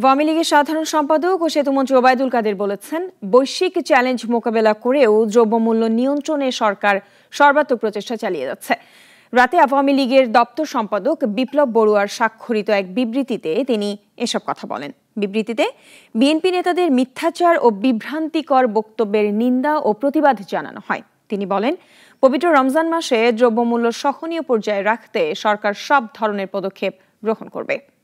আওয়ামী লীগের সাধারণ সম্পাদক ও সেতুমন্ত্রী ওবায়দুল কাদের বলেছেন বৈশ্বিক চ্যালেঞ্জ মোকাবেলা করেও দ্রব্যমূল্য নিয়ন্ত্রণে সরকার সর্বাত্মক প্রচেষ্টা চালিয়ে যাচ্ছে রাতে আওয়ামী লীগের দপ্তর সম্পাদক বিপ্লব বড়ুয়ার স্বাক্ষরিত এক বিবৃতিতে তিনি এসব কথা বলেন বিবৃতিতে বিএনপি নেতাদের মিথ্যাচার ও বিভ্রান্তিকর বক্তব্যের নিন্দা ও প্রতিবাদ জানানো হয় তিনি বলেন পবিত্র রমজান মাসে দ্রব্যমূল্য সহনীয় পর্যায়ে রাখতে সরকার সব ধরনের পদক্ষেপ গ্রহণ করবে